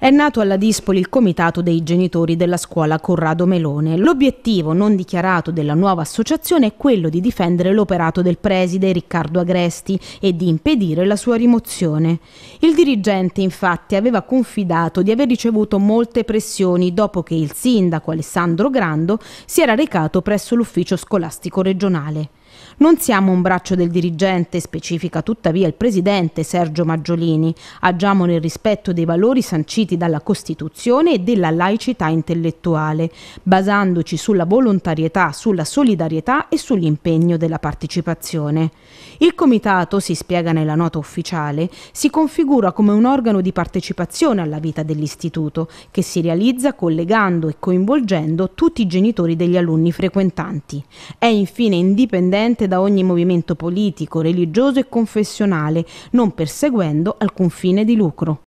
È nato alla Dispoli il Comitato dei Genitori della Scuola Corrado Melone. L'obiettivo non dichiarato della nuova associazione è quello di difendere l'operato del preside Riccardo Agresti e di impedire la sua rimozione. Il dirigente infatti aveva confidato di aver ricevuto molte pressioni dopo che il sindaco Alessandro Grando si era recato presso l'ufficio scolastico regionale. Non siamo un braccio del dirigente, specifica tuttavia il presidente Sergio Maggiolini. Agiamo nel rispetto dei valori sanciti dalla Costituzione e della laicità intellettuale, basandoci sulla volontarietà, sulla solidarietà e sull'impegno della partecipazione. Il comitato, si spiega nella nota ufficiale, si configura come un organo di partecipazione alla vita dell'istituto, che si realizza collegando e coinvolgendo tutti i genitori degli alunni frequentanti. È infine indipendente indipendente da ogni movimento politico, religioso e confessionale, non perseguendo alcun fine di lucro.